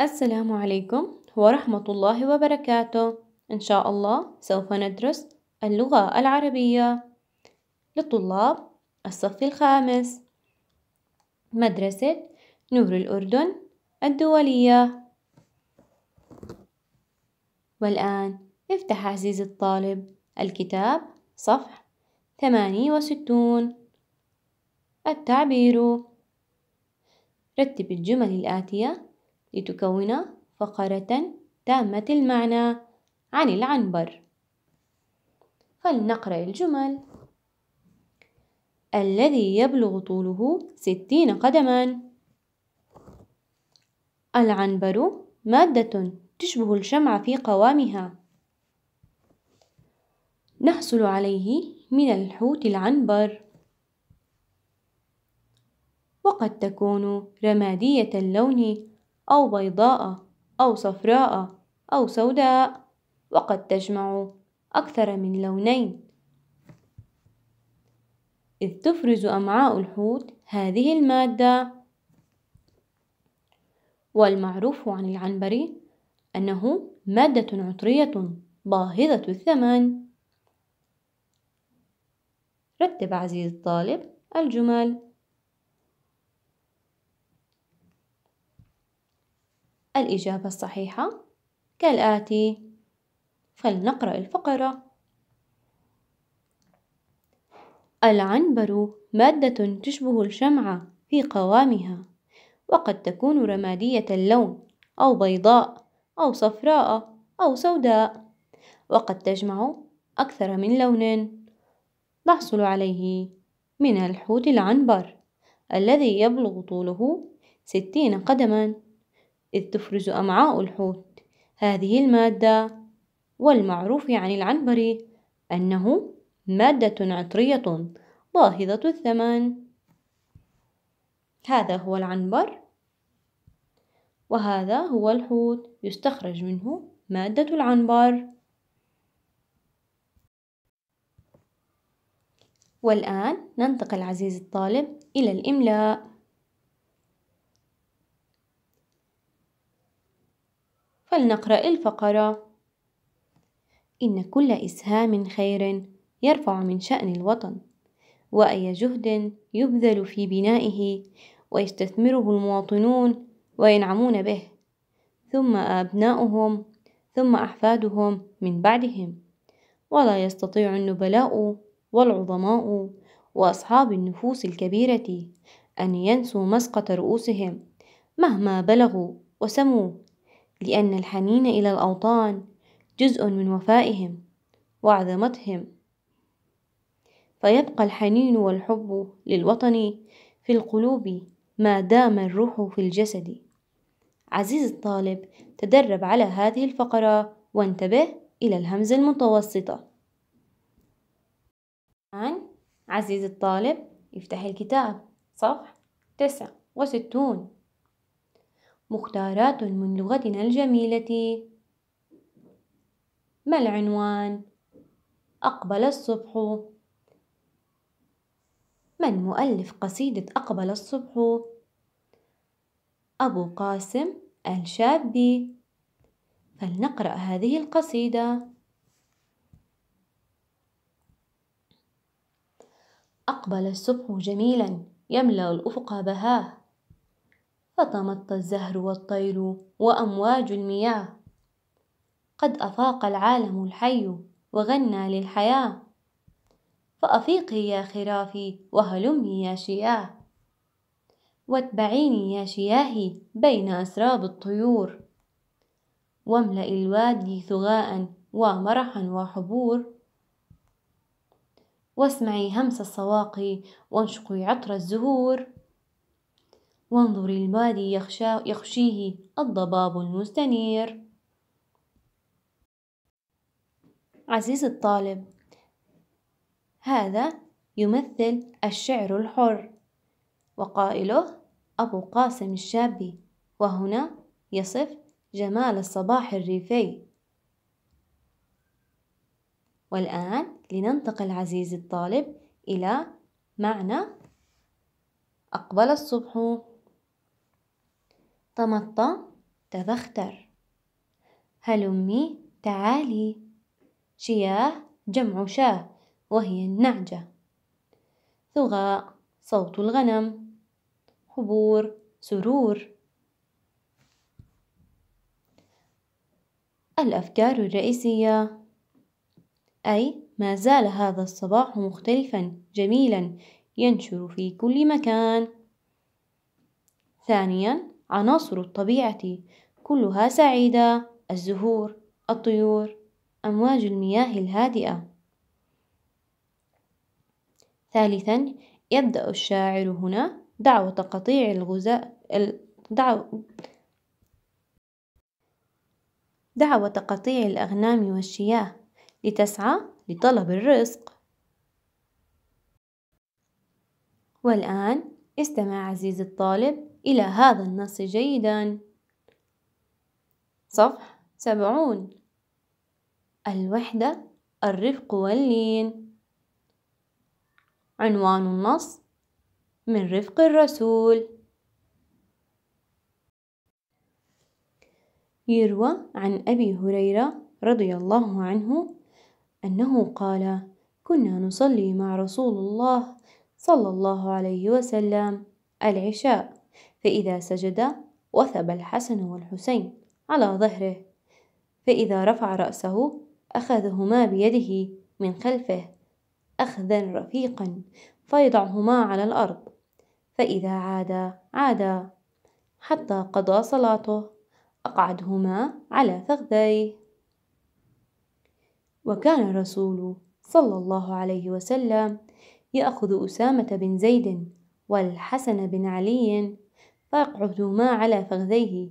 السلام عليكم ورحمة الله وبركاته إن شاء الله سوف ندرس اللغة العربية لطلاب الصف الخامس مدرسة نور الأردن الدولية والآن افتح عزيزي الطالب الكتاب صفحة 68 التعبير رتب الجمل الآتية لتكون فقرة تامة المعنى عن العنبر فلنقرأ الجمل الذي يبلغ طوله ستين قدما العنبر مادة تشبه الشمع في قوامها نحصل عليه من الحوت العنبر وقد تكون رمادية اللون أو بيضاء أو صفراء أو سوداء وقد تجمع أكثر من لونين إذ تفرز أمعاء الحوت هذه المادة والمعروف عن العنبري أنه مادة عطرية باهظة الثمن رتب عزيزي الطالب الجمل الإجابة الصحيحة كالآتي فلنقرأ الفقرة العنبر مادة تشبه الشمعة في قوامها وقد تكون رمادية اللون أو بيضاء أو صفراء أو سوداء وقد تجمع أكثر من لون نحصل عليه من الحوت العنبر الذي يبلغ طوله ستين قدماً إذ تفرز أمعاء الحوت هذه المادة والمعروف عن العنبري أنه مادة عطرية باهظة الثمن هذا هو العنبر وهذا هو الحوت يستخرج منه مادة العنبر والآن ننتقل عزيزي الطالب إلى الإملاء فلنقرأ الفقرة إن كل إسهام خير يرفع من شأن الوطن وأي جهد يبذل في بنائه ويستثمره المواطنون وينعمون به ثم أبناؤهم ثم أحفادهم من بعدهم ولا يستطيع النبلاء والعظماء وأصحاب النفوس الكبيرة أن ينسوا مسقط رؤوسهم مهما بلغوا وسموا لأن الحنين إلى الأوطان جزء من وفائهم وعظمتهم فيبقى الحنين والحب للوطن في القلوب ما دام الروح في الجسد عزيزي الطالب تدرب على هذه الفقرة وانتبه إلى الهمزة المتوسطة الآن عزيزي الطالب افتح الكتاب صفحة تسعة وستون مختارات من لغتنا الجميلة ما العنوان أقبل الصبح من مؤلف قصيدة أقبل الصبح أبو قاسم الشابي فلنقرأ هذه القصيدة أقبل الصبح جميلا يملأ الأفق بهاه فطمت الزهر والطير وأمواج المياه قد أفاق العالم الحي وغنى للحياة فأفيقي يا خرافي وهلمي يا شياه واتبعيني يا شياهي بين أسراب الطيور واملأ الوادي ثغاء ومرحا وحبور واسمعي همس الصواقي وانشقي عطر الزهور وانظر الوادي يخشى يخشيه الضباب المستنير عزيز الطالب هذا يمثل الشعر الحر وقائله أبو قاسم الشابي وهنا يصف جمال الصباح الريفي والآن لننتقل عزيزي الطالب إلى معنى أقبل الصبح طمطة تذختر هلمي تعالي شياه جمع شاه وهي النعجة ثغاء صوت الغنم حبور سرور الأفكار الرئيسية أي ما زال هذا الصباح مختلفا جميلا ينشر في كل مكان ثانيا عناصر الطبيعة كلها سعيدة الزهور الطيور أمواج المياه الهادئة ثالثا يبدأ الشاعر هنا دعوة قطيع الغزاء دعوة دعوة قطيع الأغنام والشياه لتسعى لطلب الرزق والآن استمع عزيزي الطالب إلى هذا النص جيدا صفح سبعون الوحدة الرفق واللين عنوان النص من رفق الرسول يروى عن أبي هريرة رضي الله عنه أنه قال كنا نصلي مع رسول الله صلى الله عليه وسلم العشاء فإذا سجد وثب الحسن والحسين على ظهره فإذا رفع رأسه أخذهما بيده من خلفه أخذا رفيقا فيضعهما على الأرض فإذا عاد عاد حتى قضى صلاته أقعدهما على فخذيه وكان الرسول صلى الله عليه وسلم يأخذ أسامة بن زيد والحسن بن علي ما على فخذيه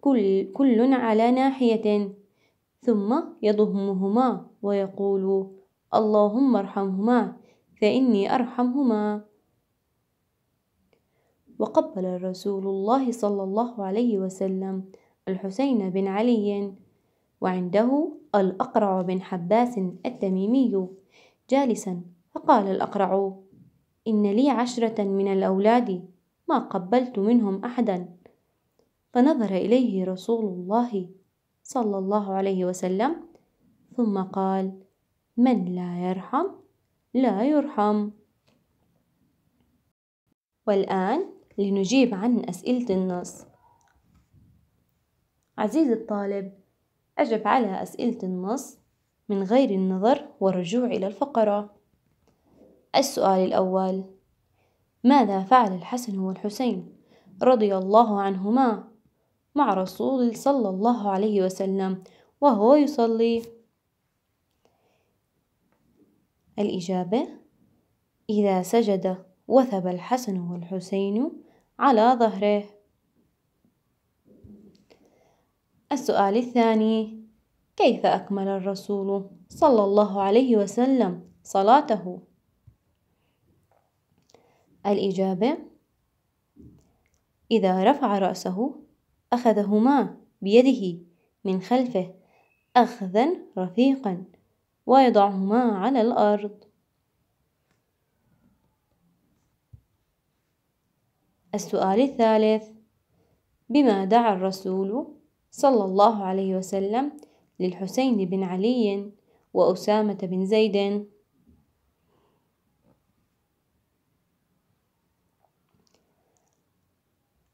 كل, كل على ناحية ثم يضمهما ويقول اللهم ارحمهما فإني أرحمهما وقبل رسول الله صلى الله عليه وسلم الحسين بن علي وعنده الأقرع بن حباس التميمي جالسا فقال الأقرع إن لي عشرة من الأولاد ما قبلت منهم أحدا فنظر إليه رسول الله صلى الله عليه وسلم ثم قال من لا يرحم لا يرحم والآن لنجيب عن أسئلة النص عزيزي الطالب أجب على أسئلة النص من غير النظر والرجوع إلى الفقرة السؤال الأول ماذا فعل الحسن والحسين رضي الله عنهما مع رسول صلى الله عليه وسلم وهو يصلي الإجابة إذا سجد وثب الحسن والحسين على ظهره السؤال الثاني كيف أكمل الرسول صلى الله عليه وسلم صلاته الإجابة إذا رفع رأسه أخذهما بيده من خلفه أخذا رفيقا ويضعهما على الأرض السؤال الثالث بما دعا الرسول صلى الله عليه وسلم للحسين بن علي وأسامة بن زيد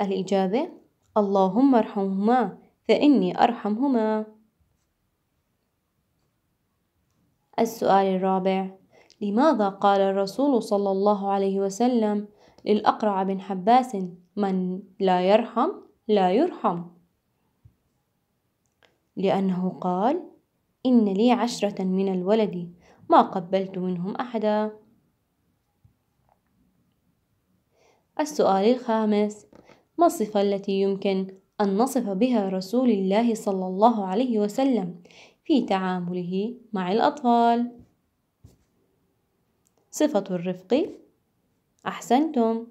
الإجابة اللهم ارحمهما فإني أرحمهما السؤال الرابع لماذا قال الرسول صلى الله عليه وسلم للأقرع بن حباس من لا يرحم لا يرحم لأنه قال إن لي عشرة من الولد ما قبلت منهم أحدا السؤال الخامس ما الصفة التي يمكن أن نصف بها رسول الله صلى الله عليه وسلم في تعامله مع الأطفال؟ صفة الرفق أحسنتم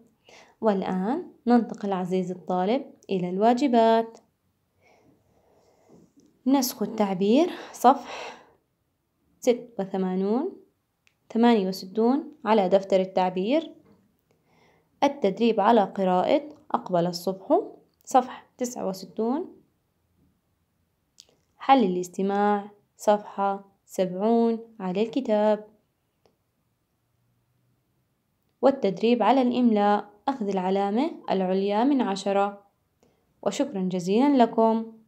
والآن ننتقل عزيزي الطالب إلى الواجبات نسخ التعبير صفح 86 68 على دفتر التعبير التدريب على قراءة أقبل الصبح صفحة تسعة وستون حل الاستماع صفحة سبعون على الكتاب والتدريب على الإملاء أخذ العلامة العليا من عشرة وشكرا جزيلا لكم